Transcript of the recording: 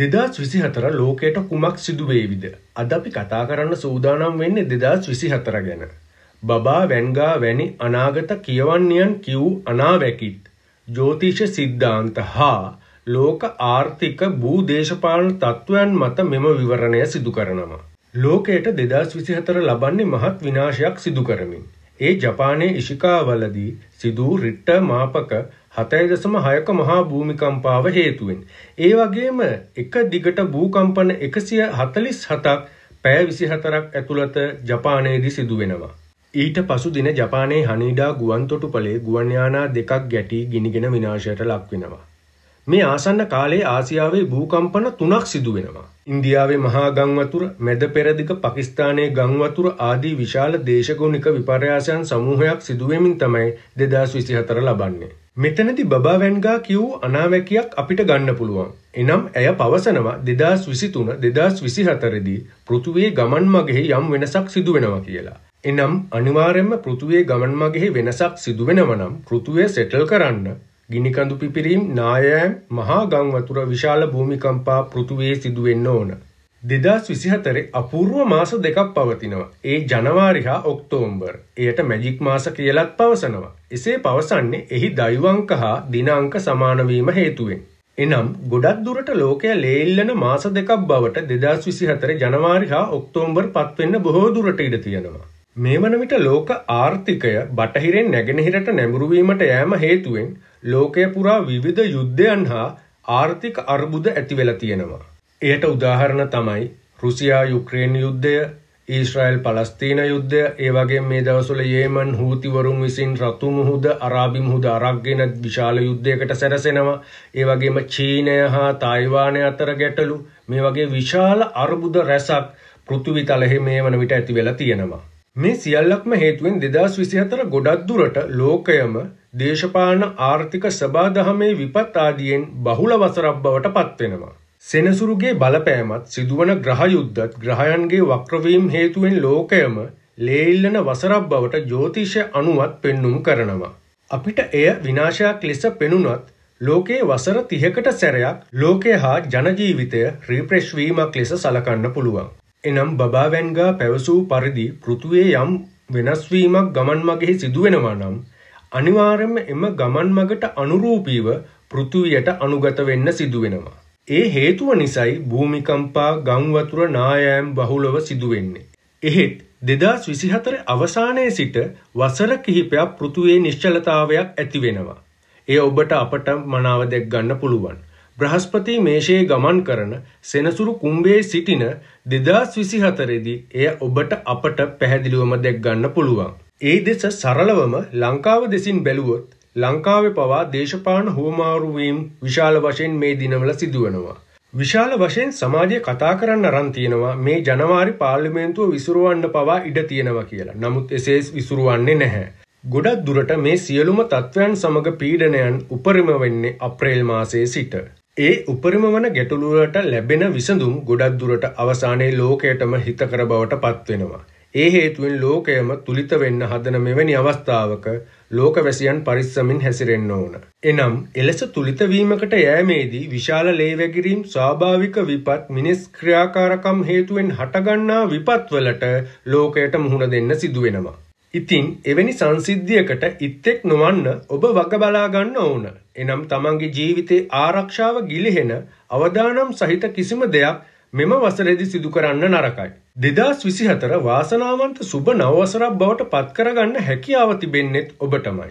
දෙදස් විසි හතර ලෝකයට කුමක් සිදුවේවිද. අද අපි කතා කරන්න සූදානම් වෙන්නේ දෙදස් විසි හතර ගැන. බබා වැන්ගා වැනි අනාගත කියවන්නයන් කිව් අනාවැකිත්. ජෝතිෂ සිද්ධාන්ත හා ලෝක ආර්ථික භූ දේශපාලන තත්ත්වයන් මත මෙම විවරණය සිදු කරනවා. ලෝකයට දෙදස් විසිහතර ලබන්නේ මහත් විනාශයක් සිදු කරමින්. ඒ ජපානය ඉශිකාවලදී සිදූ රිට්ට මාපක 7.6ක මහා භූමිකම්පාව හේතුවෙන්. ඒ වගේම එක දිගට භූකම්පන 147ක් පැය 24ක් ඇතුළත ජපානයේදී සිදු වෙනවා. ඊට පසු දින ජපානයේ හනීඩා ගුවන්තොටුපළේ ගුවන් යානා දෙකක් ගැටී ගිනිගෙන විනාශයට ලක් වෙනවා. මේ ආසන්න කාලයේ ආසියාවේ භූකම්පන තුනක් සිදු වෙනවා. ඉන්දියාවේ මහා ගංවතුර, මැද පෙරදිග පාකිස්තානයේ ගංවතුර ආදී විශාල දේශගුණික විපර්යාසයන් සමූහයක් සිදු වෙමින් තමයි 2024 ලබන්නේ. මෙතනති බබා වැන්ගා කිව් අනාවැකයක් අපිට ගන්න පුළුවන්. එනම් ඇය පවසනවා දෙදස් විසිතුන දෙදස් විසි හතරදී පෘතුවේ ගමන් මගෙහි යම් වෙනසක් සිදු වෙනවා කියලා. එනම් අනිවාරෙන්ම පෘතුවේ ගමන් මගෙහි වෙනසක් සිදු වෙනවනම් පෘතුවේ සෙටල් කරන්න. ගිනිකඳු පිපිරීම් නායෑම් මහා ගංවතුර විශාල භූමිකම්පා පෘතුවේ සිදුවෙන්න ඕන. දෙදස් විසිහතරේ අපූර්ව මාස දෙකක් පවතිනවා. ඒ ජනවාරි හා ඔක්තෝම්බර්. එයට මැජික් මාස කියලත් පවසනවා. එසේ පවසන්නේ එහි දෛවංක හා දිනාංක සමානවීම හේතුවෙන්. එනම් ගොඩක් දුරට ලෝකය ලේල්ලන මාස දෙකක් බවට දෙදස් විසිහතර ජනවාරි හා ඔක්තෝම්බර් පත්වෙන්න බොහෝ දුරට ඉඩ තියෙනවා. මේ වන විට ලෝක ආර්ථිකය බටහිරෙන් නැගෙනහිරට නැඹුරුවීමට යෑම හේතුවෙන් ලෝකය පුරා විවිධ යුද්ධයන් හා ආර්ථික අර්බුද ඇතිවෙලා තියෙනවා. එයට උදාහරණ තමයි රුසියා යුක්‍රේන් යුද්ධය ඊශ්‍රායල් පලස්තීන යුද්ධය ඒ වගේ මේ දවස්වල යේමන් හූතිවරුන් විසින් රතු මුහුද අරාබි මුහුද අරක්ගෙන විශාල යුද්ධයකට සැරසෙනවා ඒ වගේම චීනය හා තායිවානය අතර ගැටලු මේ වගේ විශාල අර්බුද රැසක් පෘථිවි තලෙහි මේ වන විට ඇති වෙලා තියෙනවා මේ සියල්ලක්ම හේතුවෙන් 2024 ගොඩක් දුරට ලෝකයම දේශපාලන ආර්ථික සබාදහමේ විපත් ආදියෙන් බහුල වසරක් බවට පත් වෙනවා සෙනසුරුගේ බලපෑමත් සිදුවන ග්‍රහයුද්ධත් ග්‍රහයන්ගේ වක්‍රවීම් හේතුවෙන් ලෝකයම ලේල්ලන වසරක් බවට ජෝතිෂය අනුවත් පෙන්නුම් කරනවා. අපිට එය විනාශයක් ලෙස පෙනුනත් ලෝකයේ වසර තිහකට සැරයක් ලෝකය හා ජනජීවිතය රීප්‍රෙශ්වීමක් ලෙස සලකන්න පුළුවන්. එනම් බබාවැන්ගා පැවසූ පරිදි පෘතුවේ යම් වෙනස්වීමක් ගමන් මගෙහි සිදුවෙනවා නම් අනිවාර්යම එම ගමන් මගට අනුරූපීව පෘතුවයට අනුගත වෙන්න සිදුවෙනවා. ඒ හේතුව නිසයි භූමිකම්පා ගංවතුර නායෑම් බහුලව සිදුවෙන්නේ. එහෙත් දෙදස් විසිහතර අවසානයේ සිට වසර කිහිපයක් පෘතුවේ නිශ්චලතාවයක් ඇතිවෙනවා. එය ඔබට අපට මනාව දෙක් ගන්න පුළුවන්. බ්‍රහස්පති මේෂයේ ගමන් කරන සෙනසුරු කුම්බේ සිටින දෙදස් විසිහතරෙදි එය ඔබට අපට පැහැදිලිවම දෙක් ගන්න පුළුවන්. ඒ දෙස සරලවම ලංකාව දෙසින් බැලුවොත් ලංකාවේ පවා දේශපාලන හුවමාරුවීම් විශාල වශයෙන් මේ දිනවල සිදුවනවා. විශාල වශයෙන් සමාජය කතා කරන්න අරන් තියෙනවා මේ ජනවාරි පාර්ලිමේන්තුව විසුරුවන්න පවා ඉඩ තියෙනවා කියලා. නමුත් එසේ විසුරුවන්නේ නැහැ. ගොඩක් දුරට මේ සියලුම තත්ත්වයන් සමග පීඩනයන් උපරිම වෙන්නේ අප්‍රේල් මාසයේ සිට. ඒ උපරිම වන ගැටලුවලට ලැබෙන විසඳුම් ගොඩක් දුරට අවසානයේ ලෝකයටම හිතකර බවට පත්වෙනවා. ඒ හේතුවෙන් ලෝකයම තුලිත වෙන්න හදන මෙවැනි අවස්ථාවක ලෝකවැසියන් පරිස්සමින් හැසිරෙන්න ඕන. එනම් එලෙස තුලිත වීමකට යෑමේදී විශාල ලේ වැගිරීම් ස්වාභාවික විපත් මිනිස් ක්‍රියාකාරකම් හේතුවෙන් හටගන්නා විපත්වලට ලෝකයට මුහුණ දෙන්න සිදු වෙනවා. ඉතින් එවැනි සංසිද්ධියකට ඉත්තෙක් නොවන්න ඔබ වග බලා ගන්න ඕන. එනම් තමන්ගේ ජීවිතේ ආරක්ෂාව ගිලිහෙන අවදානම් සහිත කිසිම දෙයක් මෙම වසරේදි සිදු කරන්න නරකයි. දෙදස් විසිහතර වාසනාවන්ත සුබ නවවසරක් බවට පත්කරගන්න හැකියාව තිබෙන්නෙත් ඔබටමයි.